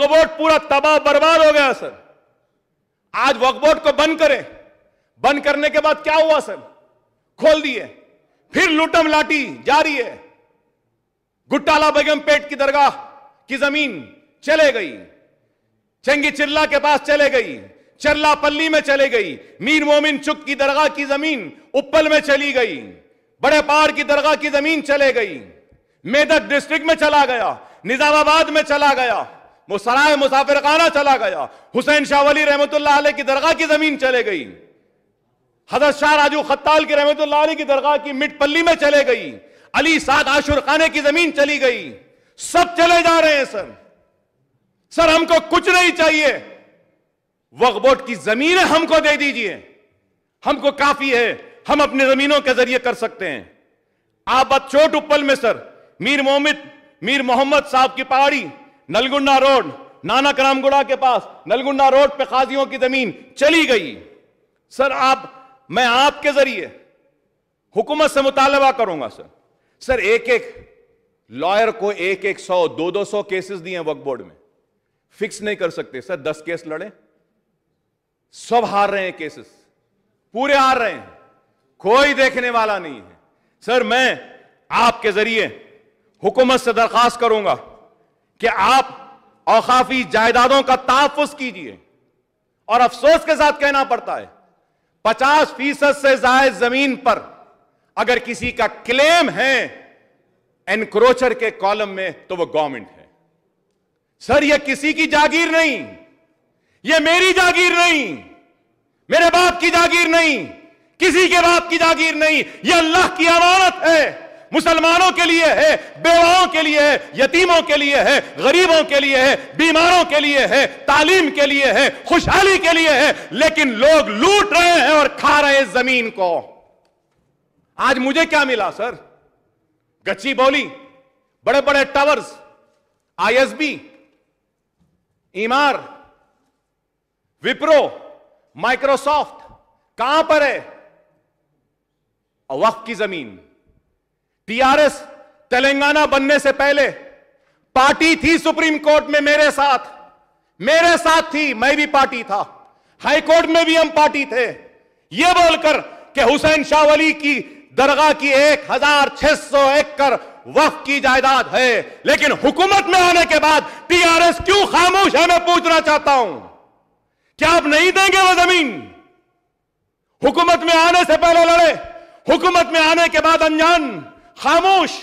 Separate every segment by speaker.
Speaker 1: वकबोर्ड पूरा तबाह बर्बाद हो गया सर आज वकबोर्ड को बंद करें बंद करने के बाद क्या हुआ सर खोल दिए फिर लुटम लाठी जारी है गुट्टाला बेगम पेट की दरगाह की जमीन चले गई चंगी चिल्ला के पास चले गई चल्ला पल्ली में चले गई मीर मोमिन चुक की दरगाह की जमीन उपल में चली गई बड़े पार की दरगाह की जमीन चले गई मेदक डिस्ट्रिक्ट में चला गया निजामाबाद में चला गया मुसराय मुसाफिर खाना चला गया हुसैन शाह वली रहमत की दरगाह की जमीन चले गई हजरत शाह राजू खत्ताल की रहमत की दरगाह की मिटपल्ली में चले गई अली साद आशुर खाने की जमीन चली गई सब चले जा रहे हैं सर सर हमको कुछ नहीं चाहिए वकबोट की जमीन हमको दे दीजिए हमको काफी है हम अपने जमीनों के जरिए कर सकते हैं आप चोट उपल में सर मीर मोहम्मद मीर मोहम्मद साहब की पहाड़ी नलगुंडा रोड नानक रामगुड़ा के पास नलगुंडा रोड पे खाजियों की जमीन चली गई सर आप मैं आपके जरिए हुकूमत से मुतालबा करूंगा सर सर एक एक लॉयर को एक एक सौ दो दो सौ केसेस दिए वक्त बोर्ड में फिक्स नहीं कर सकते सर दस केस लड़े सब हार रहे हैं केसेस पूरे हार रहे हैं कोई देखने वाला नहीं है सर मैं आपके जरिए हुकूमत से दरखास्त करूंगा कि आप औकाफी जायदादों का तहफुज कीजिए और अफसोस के साथ कहना पड़ता है पचास फीसद से जायद जमीन पर अगर किसी का क्लेम है एनक्रोचर के कॉलम में तो वह गवर्नमेंट है सर यह किसी की जागीर नहीं यह मेरी जागीर नहीं मेरे बाप की जागीर नहीं किसी के बाप की जागीर नहीं यह अल्लाह की अमानत है मुसलमानों के लिए है बेवाओं के लिए है यतीमों के लिए है गरीबों के लिए है बीमारों के लिए है तालीम के लिए है खुशहाली के लिए है लेकिन लोग लूट रहे हैं और खा रहे हैं जमीन को आज मुझे क्या मिला सर गच्ची बोली बड़े बड़े towers ISB Emaar Wipro Microsoft कहां पर है वक्त की जमीन टीआरएस तेलंगाना बनने से पहले पार्टी थी सुप्रीम कोर्ट में मेरे साथ मेरे साथ थी मैं भी पार्टी था हाई कोर्ट में भी हम पार्टी थे यह बोलकर कि हुसैन शाह वली की दरगाह की एक हजार छह सौ एकड़ वक्त की जायदाद है लेकिन हुकूमत में आने के बाद टीआरएस क्यों खामोश है मैं पूछना चाहता हूं क्या आप नहीं देंगे वो जमीन हुकूमत में आने से पहले लड़े हुकूमत में आने के बाद अनजान खामोश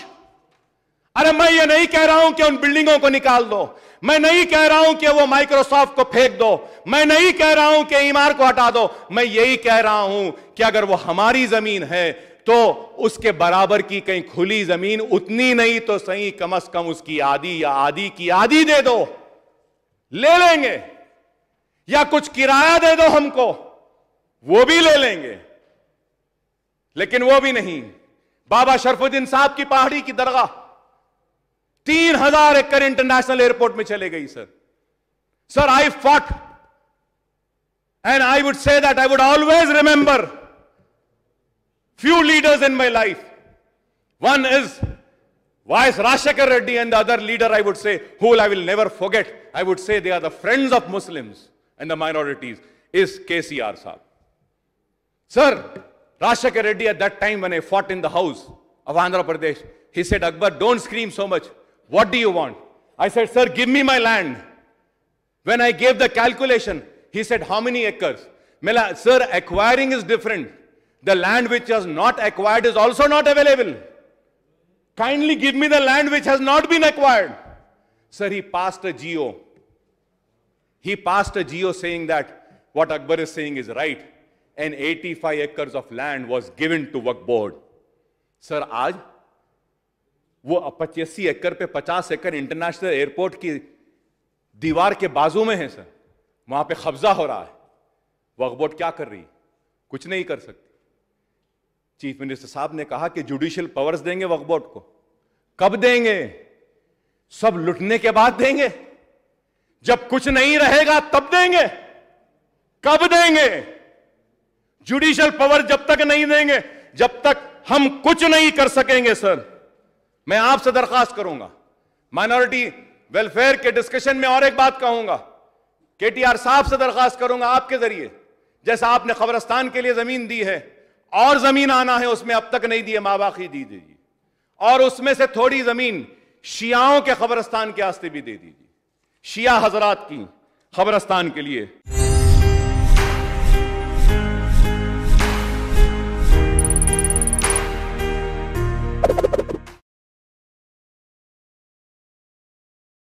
Speaker 1: अरे मैं ये नहीं कह रहा हूं कि उन बिल्डिंगों को निकाल दो मैं नहीं कह रहा हूं कि वो माइक्रोसॉफ्ट को फेंक दो मैं नहीं कह रहा हूं कि ईमार को हटा दो मैं यही कह रहा हूं कि अगर वो हमारी जमीन है तो उसके बराबर की कहीं खुली जमीन उतनी नहीं तो सही कम अज कम उसकी आधी या आधी की आधी दे दो ले लेंगे या कुछ किराया दे दो हमको वो भी ले लेंगे लेकिन वो भी नहीं बाबा शरफुद्दीन साहब की पहाड़ी की दरगाह तीन हजार एकड़ इंटरनेशनल एयरपोर्ट में चले गई sir sir I thought and I would say that I would always remember few leaders in my life one is YS Rajasekhar Reddy and the other leader I would say हुल I will never forget I would say they are the friends of Muslims and the minorities is K C R साहब sir Rashaka Reddy at that time when I fought in the house of Andhra Pradesh, he said, Akbar, don't scream so much. What do you want? I said, sir, give me my land. When I gave the calculation, he said, how many acres? Mela, sir, acquiring is different. The land which was not acquired is also not available. Kindly give me the land which has not been acquired. Sir, he passed a geo. He passed a geo saying that what Akbar is saying is right. Eighty five acres of land was given to वक board sir आज वो पचासी एकड़ पे पचास एकड़ international airport की दीवार के बाजू में है सर वहां पे कब्जा हो रहा है वक्फ बोर्ड क्या कर रही है कुछ नहीं कर सकती चीफ मिनिस्टर साहब ने कहा कि जुडिशियल पावर्स देंगे वक्फ बोर्ड को कब देंगे सब लुटने के बाद देंगे जब कुछ नहीं रहेगा तब देंगे कब देंगे जुडिशियल पावर जब तक नहीं देंगे जब तक हम कुछ नहीं कर सकेंगे सर मैं आपसे दरखास्त करूंगा माइनॉरिटी वेलफेयर के डिस्कशन में और एक बात कहूंगा केटीआर साहब से दरखास्त करूंगा आपके जरिए जैसा आपने खबरस्तान के लिए जमीन दी है और जमीन आना है उसमें अब तक नहीं दी है माँ बाकी दी दीजिए और उसमें से थोड़ी जमीन शियाओं के खबरस्तान के आस्ते भी दे दीजिए शिया हजरात की खबरस्तान के लिए